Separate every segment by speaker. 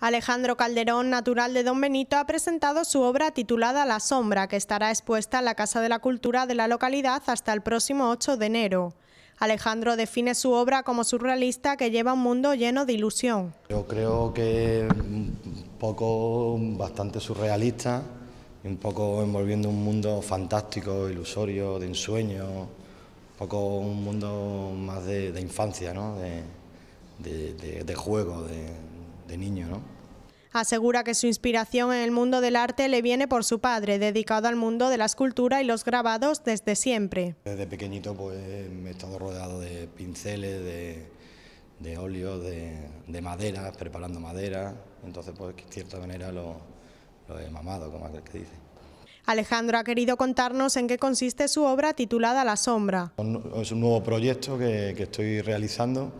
Speaker 1: Alejandro Calderón, natural de Don Benito, ha presentado su obra titulada La Sombra, que estará expuesta en la Casa de la Cultura de la localidad hasta el próximo 8 de enero. Alejandro define su obra como surrealista que lleva un mundo lleno de ilusión.
Speaker 2: Yo creo que un poco bastante surrealista, un poco envolviendo un mundo fantástico, ilusorio, de ensueño, un poco un mundo más de, infancia, de, de juego, de, de niño, ¿no?
Speaker 1: Asegura que su inspiración en el mundo del arte le viene por su padre, dedicado al mundo de la escultura y los grabados desde siempre.
Speaker 2: Desde pequeñito pues, me he estado rodeado de pinceles, de, de óleos, de, de preparando madera. Entonces, pues, de cierta manera lo, lo he mamado, como aquel que dice.
Speaker 1: Alejandro ha querido contarnos en qué consiste su obra titulada La Sombra.
Speaker 2: Es un nuevo proyecto que, que estoy realizando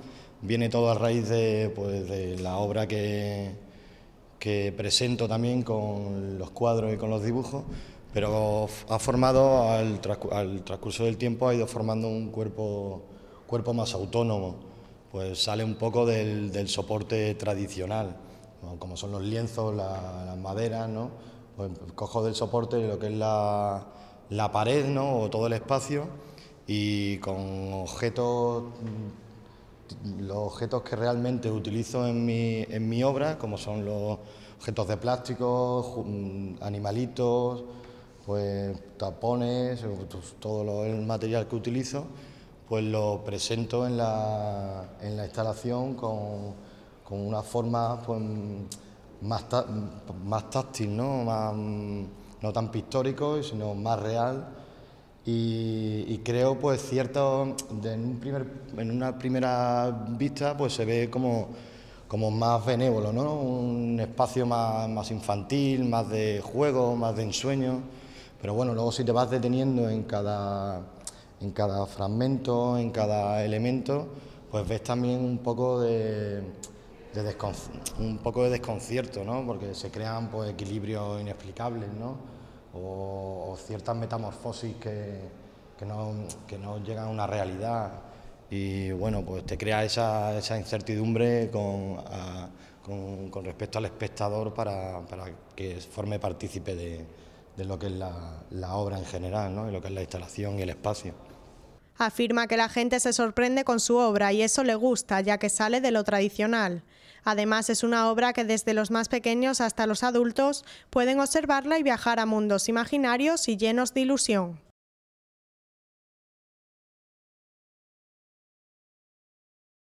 Speaker 2: Viene todo a raíz pues, de, la obra que, que presento también con los cuadros y con los dibujos, pero ha formado al, transcurso del tiempo ha ido formando un cuerpo, cuerpo más autónomo, pues sale un poco del, soporte tradicional, como son los lienzos, las maderas, ¿no? Pues cojo del soporte lo que es la, la pared ¿no? o todo el espacio y con objetos los objetos que realmente utilizo en mi, obra, como son los objetos de plástico, mm, animalitos, pues tapones, pues, todo el material que utilizo, pues lo presento en la, instalación con, una forma pues, más, táctil, ¿no? Mm, no tan pictórico, sino más real y, creo pues cierto, en, una primera vista pues se ve como, más benévolo, ¿no? un espacio más, infantil, más de juego, más de ensueño, pero bueno, luego si te vas deteniendo en cada, en cada fragmento, en cada elemento, pues ves también un poco de, un poco de desconcierto, ¿no? porque se crean pues, equilibrios inexplicables. ¿no? o, ciertas metamorfosis que, que, no, que, llegan a una realidad. Y bueno, pues te crea esa, incertidumbre con, respecto al espectador para, para que forme partícipe de, lo que es la, obra en general, ¿no? lo que es la instalación y el espacio.
Speaker 1: Afirma que la gente se sorprende con su obra y eso le gusta, ya que sale de lo tradicional. Además, es una obra que desde los más pequeños hasta los adultos pueden observarla y viajar a mundos imaginarios y llenos de ilusión.